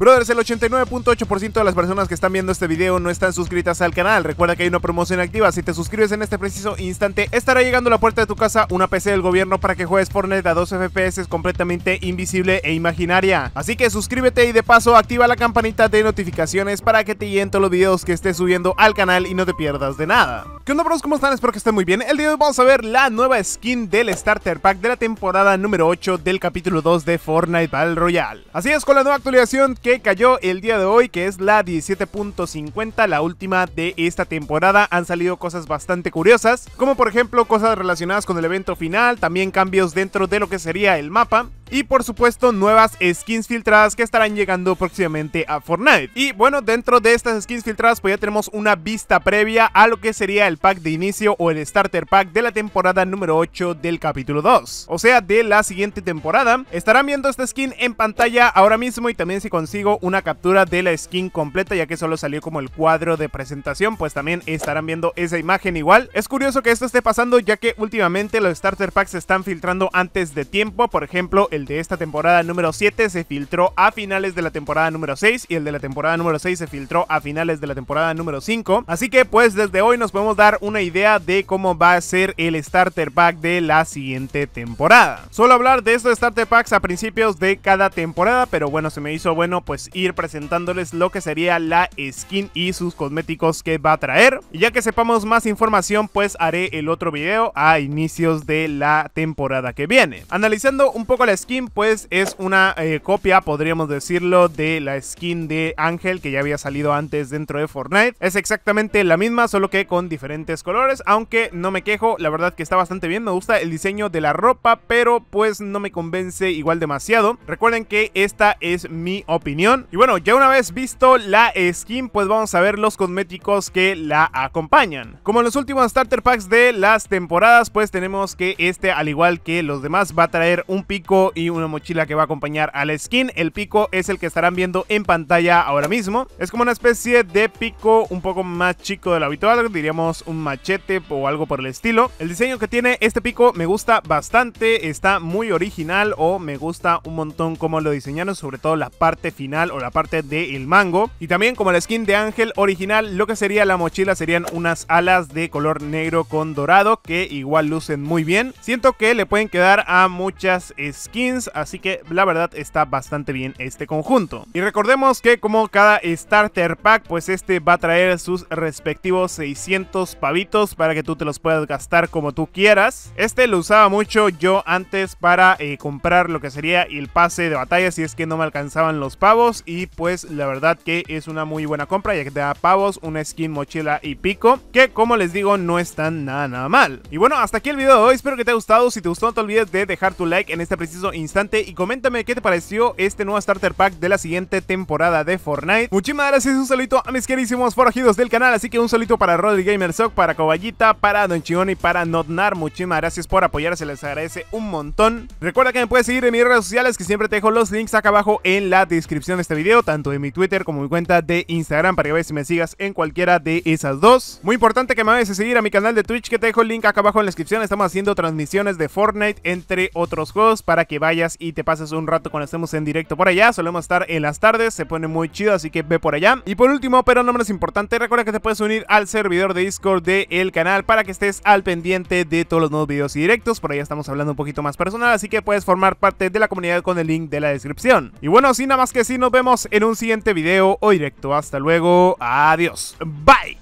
Brothers, el 89.8% de las personas que están viendo este video no están suscritas al canal. Recuerda que hay una promoción activa. Si te suscribes en este preciso instante, estará llegando a la puerta de tu casa una PC del gobierno para que juegues Fortnite a 2 FPS completamente invisible e imaginaria. Así que suscríbete y de paso activa la campanita de notificaciones para que te lleguen todos los videos que estés subiendo al canal y no te pierdas de nada. ¿Qué onda bros? ¿Cómo están? Espero que estén muy bien. El día de hoy vamos a ver la nueva skin del Starter Pack de la temporada número 8 del capítulo 2 de Fortnite Battle Royale. Así es, con la nueva actualización que cayó el día de hoy, que es la 17.50, la última de esta temporada. Han salido cosas bastante curiosas, como por ejemplo cosas relacionadas con el evento final, también cambios dentro de lo que sería el mapa y por supuesto nuevas skins filtradas que estarán llegando próximamente a Fortnite. Y bueno, dentro de estas skins filtradas pues ya tenemos una vista previa a lo que sería el pack de inicio o el starter pack de la temporada número 8 del capítulo 2, o sea de la siguiente temporada. Estarán viendo esta skin en pantalla ahora mismo y también si consigo una captura de la skin completa ya que solo salió como el cuadro de presentación pues también estarán viendo esa imagen igual. Es curioso que esto esté pasando ya que últimamente los starter packs se están filtrando antes de tiempo, por ejemplo el el de esta temporada número 7 se filtró a finales de la temporada número 6 y el de la temporada número 6 se filtró a finales de la temporada número 5. Así que pues desde hoy nos podemos dar una idea de cómo va a ser el starter pack de la siguiente temporada. Suelo hablar de estos starter packs a principios de cada temporada, pero bueno, se me hizo bueno pues ir presentándoles lo que sería la skin y sus cosméticos que va a traer. Y ya que sepamos más información, pues haré el otro video a inicios de la temporada que viene. Analizando un poco la skin pues es una eh, copia, podríamos decirlo, de la skin de Ángel que ya había salido antes dentro de Fortnite. Es exactamente la misma, solo que con diferentes colores, aunque no me quejo, la verdad que está bastante bien, me gusta el diseño de la ropa, pero pues no me convence igual demasiado. Recuerden que esta es mi opinión. Y bueno, ya una vez visto la skin, pues vamos a ver los cosméticos que la acompañan. Como en los últimos starter packs de las temporadas, pues tenemos que este, al igual que los demás, va a traer un pico y una mochila que va a acompañar al skin. El pico es el que estarán viendo en pantalla ahora mismo. Es como una especie de pico un poco más chico de lo habitual, diríamos un machete o algo por el estilo. El diseño que tiene este pico me gusta bastante, está muy original o me gusta un montón cómo lo diseñaron, sobre todo la parte final o la parte del mango. Y también como la skin de Ángel original, lo que sería la mochila serían unas alas de color negro con dorado que igual lucen muy bien. Siento que le pueden quedar a muchas skins así que la verdad está bastante bien este conjunto. Y recordemos que como cada starter pack, pues este va a traer sus respectivos 600 pavitos para que tú te los puedas gastar como tú quieras. Este lo usaba mucho yo antes para eh, comprar lo que sería el pase de batalla si es que no me alcanzaban los pavos y pues la verdad que es una muy buena compra ya que te da pavos, una skin, mochila y pico que como les digo no están nada nada mal. Y bueno, hasta aquí el video de hoy, espero que te haya gustado, si te gustó no te olvides de dejar tu like en este preciso instante y coméntame qué te pareció este nuevo starter pack de la siguiente temporada de Fortnite. Muchísimas gracias, un saludito a mis queridísimos forajidos del canal, así que un saludito para Rodri Gamer para Coballita, para Don Chion y para Notnar. Muchísimas gracias por apoyar, se les agradece un montón. Recuerda que me puedes seguir en mis redes sociales que siempre te dejo los links acá abajo en la descripción de este video, tanto en mi Twitter como mi cuenta de Instagram para que veas si me sigas en cualquiera de esas dos. Muy importante que me vayas a seguir a mi canal de Twitch que te dejo el link acá abajo en la descripción. Estamos haciendo transmisiones de Fortnite entre otros juegos para que vayas y te pases un rato cuando estemos en directo por allá. Solemos estar en las tardes, se pone muy chido, así que ve por allá. Y por último, pero no menos importante, recuerda que te puedes unir al servidor de Discord del canal para que estés al pendiente de todos los nuevos videos y directos. Por allá estamos hablando un poquito más personal, así que puedes formar parte de la comunidad con el link de la descripción. Y bueno, sin nada más que sí nos vemos en un siguiente video o directo. Hasta luego, adiós, bye.